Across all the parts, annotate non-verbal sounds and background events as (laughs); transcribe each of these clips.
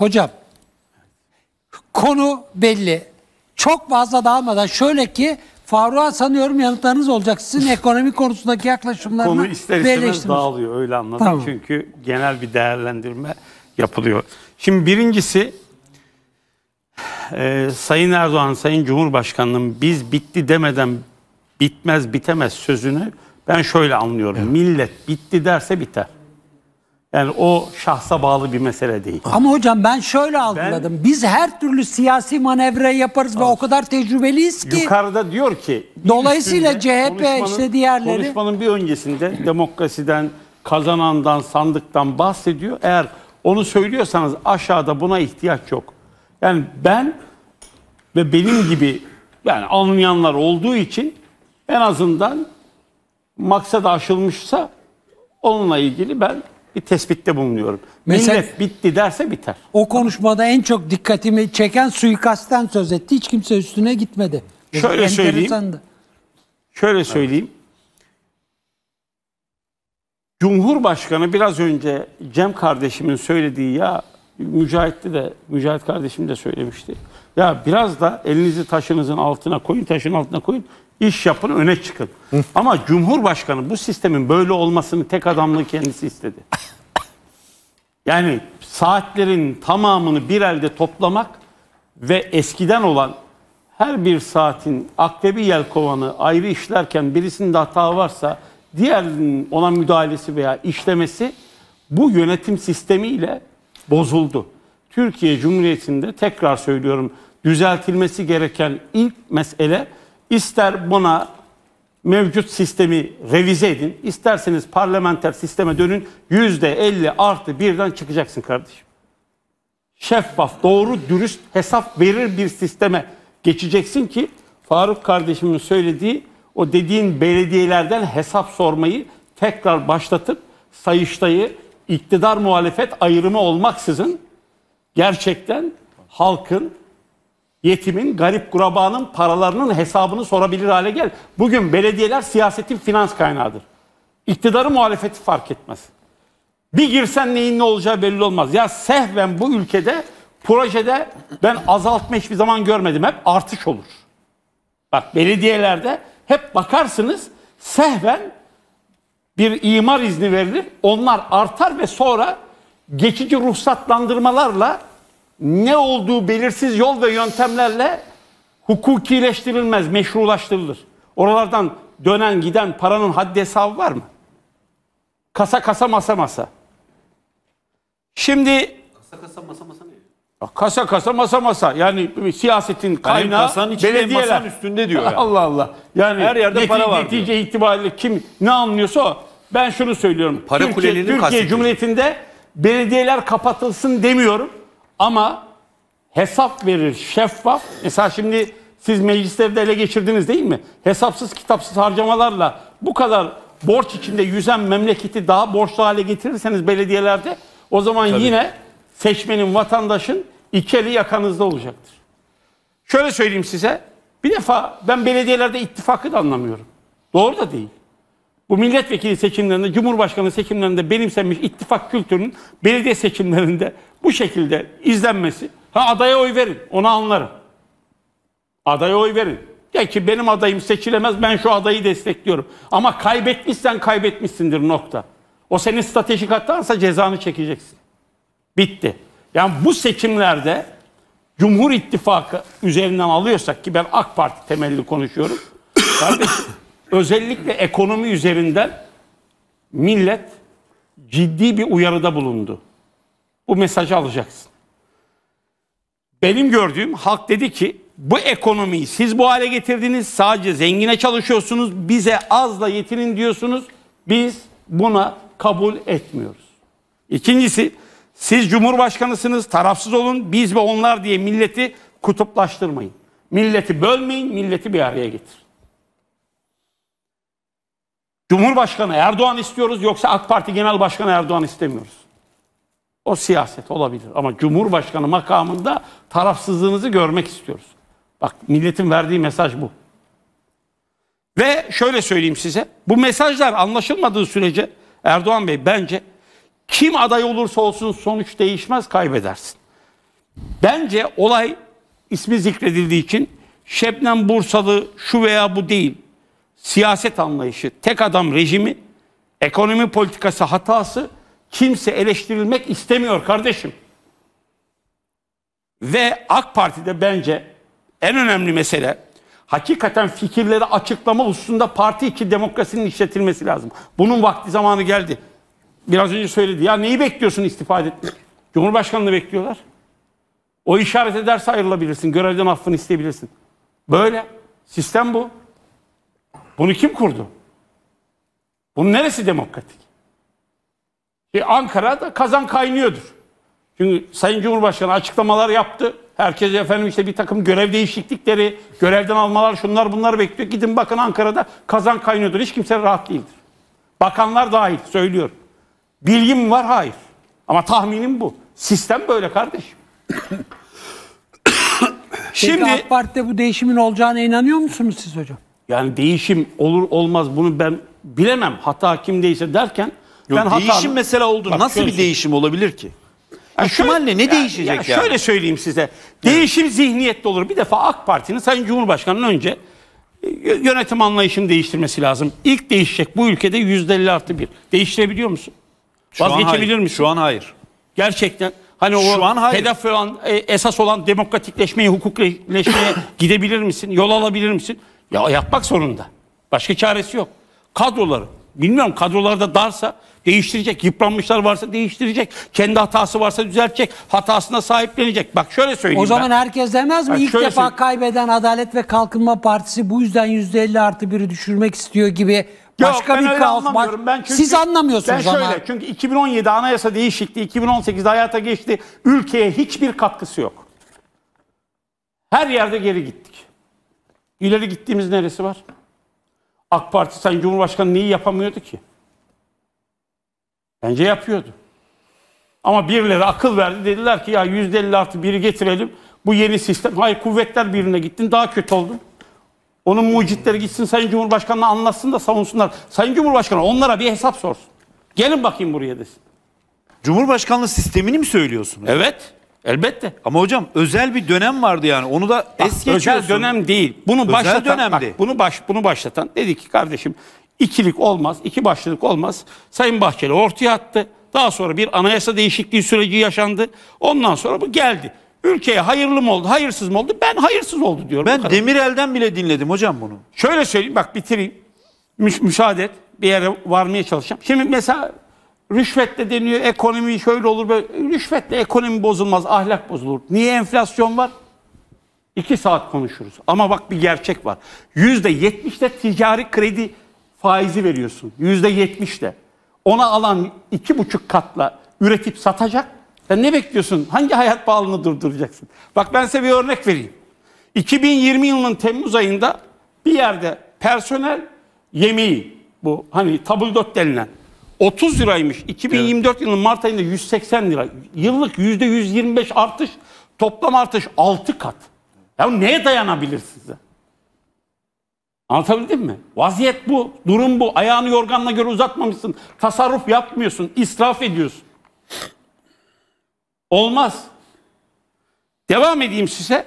Hocam konu belli. Çok fazla dağılmadan şöyle ki Faruk'a sanıyorum yanıtlarınız olacak. Sizin (laughs) ekonomi konusundaki yaklaşımlarını Konu ister istemez dağılıyor öyle anladım. Tamam. Çünkü genel bir değerlendirme yapılıyor. Şimdi birincisi e, Sayın Erdoğan, Sayın Cumhurbaşkanı'nın biz bitti demeden bitmez bitemez sözünü ben şöyle anlıyorum. Evet. Millet bitti derse biter. Yani o şahsa bağlı bir mesele değil. Ama hocam ben şöyle algıladım. Ben, Biz her türlü siyasi manevra yaparız ve o kadar tecrübeliyiz ki. Yukarıda diyor ki. Dolayısıyla CHP işte diğerleri. Konuşmanın bir öncesinde demokrasiden, kazanandan, sandıktan bahsediyor. Eğer onu söylüyorsanız aşağıda buna ihtiyaç yok. Yani ben ve benim gibi yani anlayanlar olduğu için en azından maksat aşılmışsa onunla ilgili ben bir tespitte bulunuyorum. Mesela, Millet bitti derse biter. O konuşmada en çok dikkatimi çeken suikastten söz etti. Hiç kimse üstüne gitmedi. Şöyle söyleyeyim. Şöyle söyleyeyim. Cumhurbaşkanı biraz önce Cem kardeşimin söylediği ya Mücahit'ti de Mücahit kardeşim de söylemişti. Ya biraz da elinizi taşınızın altına koyun, taşın altına koyun. İş yapın, öne çıkın. Ama Cumhurbaşkanı bu sistemin böyle olmasını tek adamlı kendisi istedi. Yani saatlerin tamamını bir elde toplamak ve eskiden olan her bir saatin akrebi yelkovanı ayrı işlerken birisinde hata varsa diğerinin ona müdahalesi veya işlemesi bu yönetim sistemiyle bozuldu. Türkiye Cumhuriyeti'nde tekrar söylüyorum düzeltilmesi gereken ilk mesele İster buna mevcut sistemi revize edin, isterseniz parlamenter sisteme dönün, yüzde elli artı birden çıkacaksın kardeşim. Şeffaf, doğru, dürüst hesap verir bir sisteme geçeceksin ki Faruk kardeşimin söylediği o dediğin belediyelerden hesap sormayı tekrar başlatıp Sayıştay'ı iktidar muhalefet ayrımı olmaksızın gerçekten halkın yetimin, garip kurabanın paralarının hesabını sorabilir hale gel. Bugün belediyeler siyasetin finans kaynağıdır. İktidarı muhalefeti fark etmez. Bir girsen neyin ne olacağı belli olmaz. Ya sehven bu ülkede projede ben azaltma hiçbir zaman görmedim. Hep artış olur. Bak belediyelerde hep bakarsınız sehven bir imar izni verilir. Onlar artar ve sonra geçici ruhsatlandırmalarla ne olduğu belirsiz yol ve yöntemlerle hukukileştirilmez, meşrulaştırılır. Oralardan dönen giden paranın haddi hesabı var mı? Kasa kasa masa masa. Şimdi kasa kasa masa masa ne? Kasa kasa masa masa. Yani siyasetin kaynağı kasanın belediyeler. masanın üstünde diyor yani. (laughs) Allah Allah. Yani her yerde para var. Netice diyor. itibariyle kim ne anlıyorsa o. Ben şunu söylüyorum. Para Türkiye, Türkiye Cumhuriyeti'nde belediyeler kapatılsın demiyorum. Ama hesap verir şeffaf. Mesela şimdi siz mecliste de ele geçirdiniz değil mi? Hesapsız kitapsız harcamalarla bu kadar borç içinde yüzen memleketi daha borçlu hale getirirseniz belediyelerde o zaman Tabii. yine seçmenin, vatandaşın iki eli yakanızda olacaktır. Şöyle söyleyeyim size. Bir defa ben belediyelerde ittifakı da anlamıyorum. Doğru da değil. Bu milletvekili seçimlerinde, cumhurbaşkanı seçimlerinde benimsenmiş ittifak kültürünün belediye seçimlerinde bu şekilde izlenmesi. Ha adaya oy verin, onu anlarım. Adaya oy verin. Ya ki benim adayım seçilemez, ben şu adayı destekliyorum. Ama kaybetmişsen kaybetmişsindir nokta. O senin stratejik hatansa cezanı çekeceksin. Bitti. Yani bu seçimlerde Cumhur İttifakı üzerinden alıyorsak ki ben AK Parti temelli konuşuyorum. Kardeşim özellikle ekonomi üzerinden millet ciddi bir uyarıda bulundu. Bu mesajı alacaksın. Benim gördüğüm halk dedi ki bu ekonomiyi siz bu hale getirdiniz. Sadece zengine çalışıyorsunuz. Bize azla yetinin diyorsunuz. Biz buna kabul etmiyoruz. İkincisi siz cumhurbaşkanısınız. Tarafsız olun. Biz ve onlar diye milleti kutuplaştırmayın. Milleti bölmeyin, milleti bir araya getirin. Cumhurbaşkanı Erdoğan istiyoruz yoksa AK Parti Genel Başkanı Erdoğan istemiyoruz. O siyaset olabilir ama Cumhurbaşkanı makamında tarafsızlığınızı görmek istiyoruz. Bak milletin verdiği mesaj bu. Ve şöyle söyleyeyim size. Bu mesajlar anlaşılmadığı sürece Erdoğan Bey bence kim aday olursa olsun sonuç değişmez kaybedersin. Bence olay ismi zikredildiği için Şebnem Bursalı şu veya bu değil siyaset anlayışı, tek adam rejimi, ekonomi politikası hatası kimse eleştirilmek istemiyor kardeşim. Ve AK Parti'de bence en önemli mesele hakikaten fikirleri açıklama hususunda parti içi demokrasinin işletilmesi lazım. Bunun vakti zamanı geldi. Biraz önce söyledi. Ya neyi bekliyorsun istifade etmek Cumhurbaşkanını bekliyorlar. O işaret ederse ayrılabilirsin. Görevden affını isteyebilirsin. Böyle. Sistem bu. Bunu kim kurdu? Bunun neresi demokratik? Bir e, Ankara'da kazan kaynıyordur. Çünkü Sayın Cumhurbaşkanı açıklamalar yaptı. Herkes efendim işte bir takım görev değişiklikleri, görevden almalar şunlar bunlar bekliyor. Gidin bakın Ankara'da kazan kaynıyordur. Hiç kimse rahat değildir. Bakanlar dahil söylüyorum. Bilgim var hayır. Ama tahminim bu. Sistem böyle kardeşim. Şimdi Peki AK Parti'de bu değişimin olacağına inanıyor musunuz siz hocam? Yani değişim olur olmaz bunu ben bilemem. Hata kimdeyse derken Yok, ben değişim hata... mesela oldu. Bak, Nasıl bir değişim olabilir ki? Yani İhtimalle ne değişecek ya, yani? Şöyle söyleyeyim size. Değişim evet. zihniyette olur. Bir defa AK Parti'nin Sayın Cumhurbaşkanı'nın önce e, yönetim anlayışını değiştirmesi lazım. İlk değişecek bu ülkede yüzde elli artı bir. Değiştirebiliyor musun? Şu Vazgeçebilir misin? Şu an hayır. Gerçekten. Hani o Şu an hayır. hedef olan, e, esas olan demokratikleşmeye, hukukleşmeye (coughs) gidebilir misin? Yol alabilir misin? Ya yapmak zorunda. Başka çaresi yok. Kadroları bilmiyorum kadrolarda darsa değiştirecek. Yıpranmışlar varsa değiştirecek. Kendi hatası varsa düzeltecek. Hatasına sahiplenecek. Bak şöyle söyleyeyim O zaman ben. herkes demez mi? Bak İlk defa kaybeden Adalet ve Kalkınma Partisi bu yüzden %50 artı biri düşürmek istiyor gibi başka Yok, bir kaos var. Ben çünkü, Siz anlamıyorsunuz ben şöyle, ama. Çünkü 2017 anayasa değişikliği 2018'de hayata geçti. Ülkeye hiçbir katkısı yok. Her yerde geri gittik. İleri gittiğimiz neresi var? AK Parti sen Cumhurbaşkanı neyi yapamıyordu ki? Bence yapıyordu. Ama birileri akıl verdi. Dediler ki ya %50 artı 1'i getirelim. Bu yeni sistem. Hayır kuvvetler birine gittin daha kötü oldun. Onun mucitleri gitsin Sayın Cumhurbaşkanı'na anlatsın da savunsunlar. Sayın Cumhurbaşkanı onlara bir hesap sorsun. Gelin bakayım buraya desin. Cumhurbaşkanlığı sistemini mi söylüyorsunuz? Evet. Elbette. Ama hocam özel bir dönem vardı yani. Onu da es bak, geçiyorsun. Özel dönem değil. Bunu özel başlatan dönemdi. Bak, bunu baş bunu başlatan dedi ki kardeşim ikilik olmaz, iki başlılık olmaz. Sayın Bahçeli ortaya attı. Daha sonra bir anayasa değişikliği süreci yaşandı. Ondan sonra bu geldi. Ülkeye hayırlı mı oldu, hayırsız mı oldu? Ben hayırsız oldu diyorum. Ben Demirel'den bile dinledim hocam bunu. Şöyle söyleyeyim bak bitireyim. Müş müsaade et. Bir yere varmaya çalışacağım. Şimdi mesela Rüşvetle deniyor ekonomi şöyle olur böyle. Rüşvetle ekonomi bozulmaz, ahlak bozulur. Niye enflasyon var? İki saat konuşuruz. Ama bak bir gerçek var. Yüzde yetmişte ticari kredi faizi veriyorsun. Yüzde yetmişte. Ona alan iki buçuk katla üretip satacak. Sen ne bekliyorsun? Hangi hayat pahalılığını durduracaksın? Bak ben size bir örnek vereyim. 2020 yılının Temmuz ayında bir yerde personel yemeği bu hani tabuldot denilen 30 liraymış. 2024 evet. yılının Mart ayında 180 lira. Yıllık %125 artış. Toplam artış 6 kat. Ya neye dayanabilir size? Anlatabildim mi? Vaziyet bu. Durum bu. Ayağını yorganla göre uzatmamışsın. Tasarruf yapmıyorsun. israf ediyorsun. Olmaz. Devam edeyim size.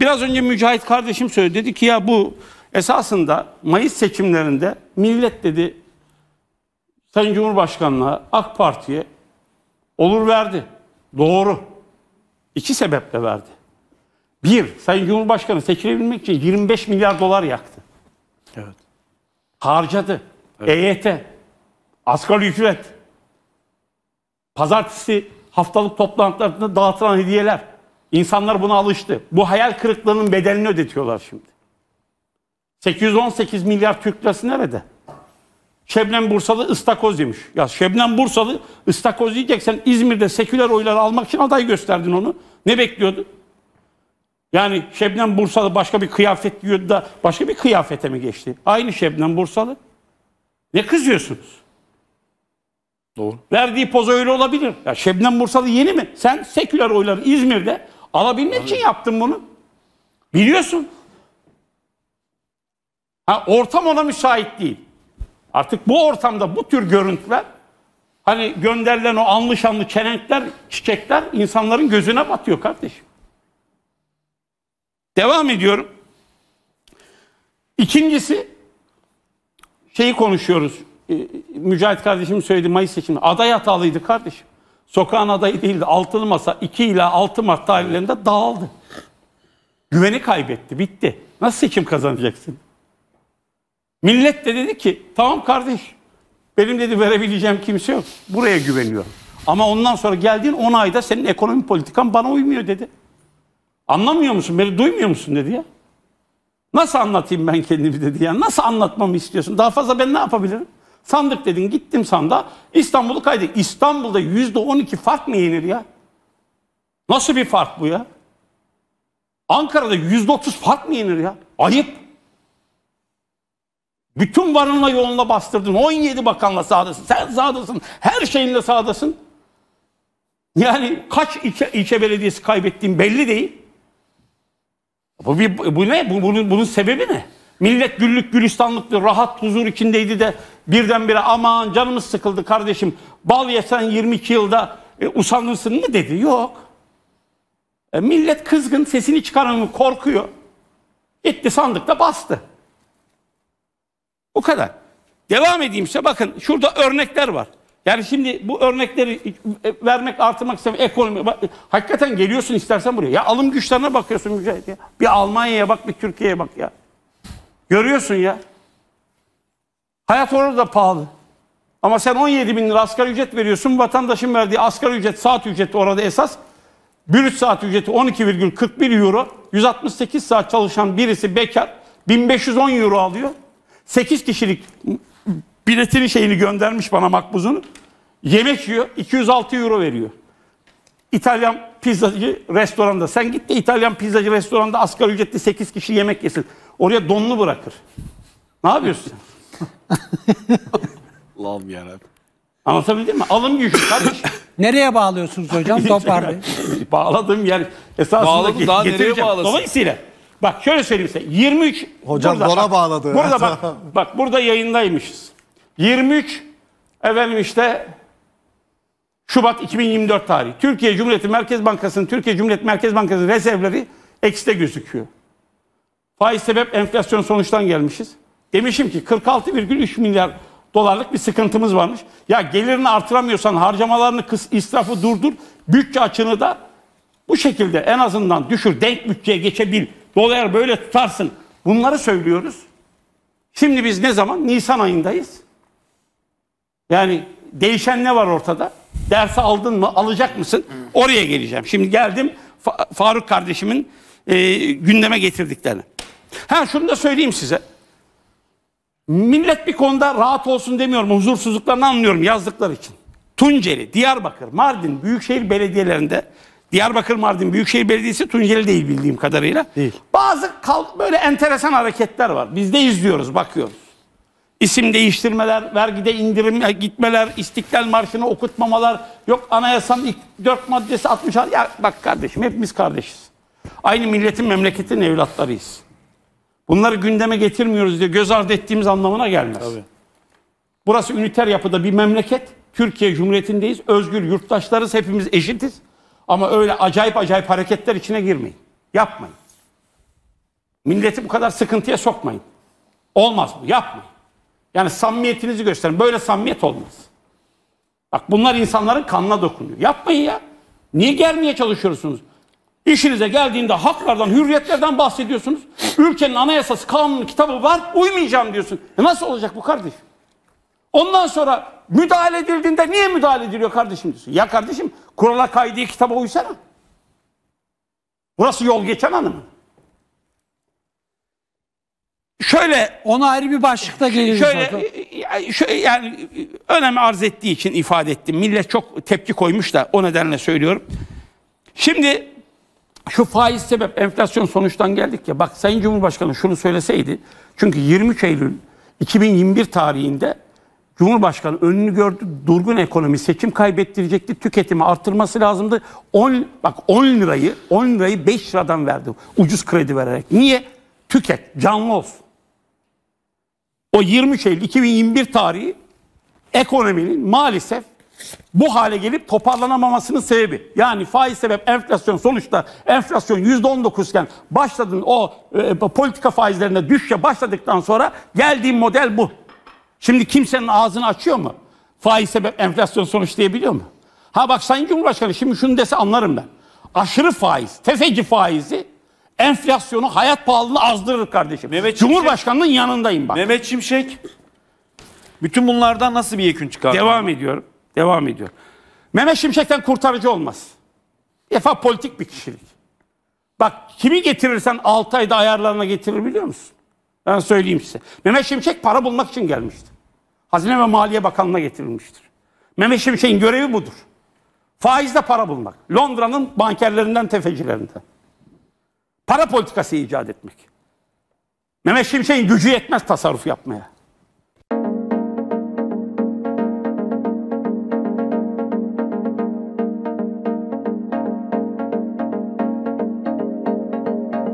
Biraz önce Mücahit kardeşim söyledi. Dedi ki ya bu esasında Mayıs seçimlerinde millet dedi Sayın Cumhurbaşkanlığı AK Parti'ye olur verdi. Doğru. İki sebeple verdi. Bir, Sayın Cumhurbaşkanı seçilebilmek için 25 milyar dolar yaktı. Evet. Harcadı. Evet. EYT, asgari ücret, pazartesi haftalık toplantılarında dağıtılan hediyeler. İnsanlar buna alıştı. Bu hayal kırıklığının bedelini ödetiyorlar şimdi. 818 milyar Türk lirası nerede? Şebnem Bursalı ıstakoz demiş. Ya Şebnem Bursalı ıstakoz diyeceksen İzmir'de seküler oyları almak için aday gösterdin onu. Ne bekliyordun? Yani Şebnem Bursalı başka bir kıyafet giyiyordu da başka bir kıyafete mi geçti? Aynı Şebnem Bursalı. Ne kızıyorsunuz? Doğru. Verdiği poz öyle olabilir. Ya Şebnem Bursalı yeni mi? Sen seküler oyları İzmir'de alabilmek Abi. için yaptın bunu. Biliyorsun. Ha, ortam ona müsait değil. Artık bu ortamda bu tür görüntüler hani gönderilen o anlı şanlı çelenkler, çiçekler insanların gözüne batıyor kardeşim. Devam ediyorum. İkincisi şeyi konuşuyoruz. Ee, Mücahit kardeşim söyledi Mayıs seçimi. Aday hatalıydı kardeşim. Sokağın adayı değildi. Altılı Masa 2 ile 6 Mart tarihlerinde dağıldı. Güveni kaybetti. Bitti. Nasıl seçim kazanacaksın? Millet de dedi ki tamam kardeş benim dedi verebileceğim kimse yok. Buraya güveniyor Ama ondan sonra geldiğin 10 ayda senin ekonomi politikan bana uymuyor dedi. Anlamıyor musun beni duymuyor musun dedi ya. Nasıl anlatayım ben kendimi dedi ya. Nasıl anlatmamı istiyorsun? Daha fazla ben ne yapabilirim? Sandık dedin gittim sanda İstanbul'u kaydı. İstanbul'da yüzde on iki fark mı yenir ya? Nasıl bir fark bu ya? Ankara'da yüzde otuz fark mı yenir ya? Ayıp. Bütün varınla yoğunla bastırdın. 17 bakanla sahadasın. Sen sahadasın. Her şeyinle sahadasın. Yani kaç ilçe, ilçe belediyesi kaybettiğin belli değil. Bu, bir, bu ne? Bu, bunun, bunun sebebi ne? Millet güllük gülistanlıktı, rahat huzur içindeydi de birdenbire aman canımız sıkıldı kardeşim. Bal yesen 22 yılda e, usanırsın mı dedi. Yok. E, millet kızgın sesini çıkaran korkuyor. Gitti sandıkta bastı. O kadar. Devam edeyim işte bakın şurada örnekler var. Yani şimdi bu örnekleri e, vermek artırmak istemiyorum. Ekonomi hakikaten geliyorsun istersen buraya. Ya alım güçlerine bakıyorsun Mücahit ya. Bir Almanya'ya bak bir Türkiye'ye bak ya. Görüyorsun ya. Hayat orada da pahalı. Ama sen 17 bin lira asgari ücret veriyorsun. Vatandaşın verdiği asgari ücret saat ücreti orada esas. Brüt saat ücreti 12,41 euro. 168 saat çalışan birisi bekar. 1510 euro alıyor. 8 kişilik biletini şeyini göndermiş bana makbuzunu. Yemek yiyor. 206 euro veriyor. İtalyan pizzacı restoranda. Sen git de İtalyan pizzacı restoranda asgari ücretli 8 kişi yemek yesin. Oraya donlu bırakır. Ne yapıyorsun (laughs) Allah'ım yarabbim. Anlatabildim mi? Alım gücü kardeş. (laughs) nereye bağlıyorsunuz hocam? Toparlayın. (laughs) Bağladığım yer esasında Bağladım, daha nereye bağlasın? Dolayısıyla Bak şöyle söyleyeyim size. 23 Hocam burada, dona bağladı. Burada bak, (laughs) bak burada yayındaymışız. 23 efendim işte Şubat 2024 tarihi. Türkiye Cumhuriyeti Merkez Bankası'nın Türkiye Cumhuriyeti Merkez Bankası'nın rezervleri ekside gözüküyor. Faiz sebep enflasyon sonuçtan gelmişiz. Demişim ki 46,3 milyar dolarlık bir sıkıntımız varmış. Ya gelirini artıramıyorsan harcamalarını kıs, israfı durdur, bütçe açını da bu şekilde en azından düşür, denk bütçeye geçebil dolar böyle tutarsın. Bunları söylüyoruz. Şimdi biz ne zaman? Nisan ayındayız. Yani değişen ne var ortada? Dersi aldın mı? Alacak mısın? Oraya geleceğim. Şimdi geldim Faruk kardeşimin e, gündeme getirdiklerini. Ha şunu da söyleyeyim size. Millet bir konuda rahat olsun demiyorum. Huzursuzluklarını anlıyorum yazdıkları için. Tunceli, Diyarbakır, Mardin büyükşehir belediyelerinde Diyarbakır Mardin Büyükşehir Belediyesi Tunceli değil bildiğim kadarıyla. Değil. Bazı böyle enteresan hareketler var. Biz de izliyoruz, bakıyoruz. İsim değiştirmeler, vergide indirim gitmeler, İstiklal Marşı'nı okutmamalar, yok anayasanın ilk dört maddesi 60 ar- Ya bak kardeşim hepimiz kardeşiz. Aynı milletin memleketin evlatlarıyız. Bunları gündeme getirmiyoruz diye göz ardı ettiğimiz anlamına gelmez. Tabii. Burası üniter yapıda bir memleket. Türkiye Cumhuriyeti'ndeyiz. Özgür yurttaşlarız. Hepimiz eşitiz. Ama öyle acayip acayip hareketler içine girmeyin. Yapmayın. Milleti bu kadar sıkıntıya sokmayın. Olmaz mı? Yapmayın. Yani samimiyetinizi gösterin. Böyle samimiyet olmaz. Bak bunlar insanların kanına dokunuyor. Yapmayın ya. Niye gelmeye çalışıyorsunuz? İşinize geldiğinde haklardan, hürriyetlerden bahsediyorsunuz. Ülkenin anayasası, kanunu, kitabı var. Uymayacağım diyorsun. E nasıl olacak bu kardeşim? Ondan sonra müdahale edildiğinde niye müdahale ediliyor kardeşim diyorsun. Ya kardeşim Kurala kaydı kitaba uysana. Burası yol geçen hanım. Şöyle onu ayrı bir başlıkta gelir. Şöyle, şöyle e, yani e, önem arz ettiği için ifade ettim. Millet çok tepki koymuş da o nedenle söylüyorum. Şimdi şu faiz sebep enflasyon sonuçtan geldik ya. Bak Sayın Cumhurbaşkanı şunu söyleseydi. Çünkü 23 Eylül 2021 tarihinde Cumhurbaşkanı önünü gördü. Durgun ekonomi seçim kaybettirecekti. Tüketimi artırması lazımdı. 10 bak 10 lirayı 10 lirayı 5 liradan verdi. Ucuz kredi vererek. Niye? Tüket, canlı olsun. O 23 Eylül 2021 tarihi ekonominin maalesef bu hale gelip toparlanamamasının sebebi. Yani faiz sebep enflasyon sonuçta enflasyon %19 iken başladın o e, e, politika faizlerine düşe başladıktan sonra geldiğin model bu. Şimdi kimsenin ağzını açıyor mu? Faiz sebep enflasyon sonuç diyebiliyor mu? Ha bak Sayın Cumhurbaşkanı şimdi şunu dese anlarım ben. Aşırı faiz, tefeci faizi enflasyonu, hayat pahalılığını azdırır kardeşim. Mehmet Cumhurbaşkanının yanındayım bak. Mehmet Şimşek bütün bunlardan nasıl bir yekün çıkar? Devam ediyorum. Devam ediyorum. Mehmet Şimşek'ten kurtarıcı olmaz. Defa politik bir kişilik. Bak kimi getirirsen 6 ayda ayarlarına getirir biliyor musun? Ben söyleyeyim size. Mehmet Şimşek para bulmak için gelmişti. Hazine ve Maliye Bakanlığı'na getirilmiştir. Mehmet Şimşek'in görevi budur. Faizle para bulmak. Londra'nın bankerlerinden, tefecilerinden. Para politikası icat etmek. Mehmet Şimşek'in gücü yetmez tasarruf yapmaya.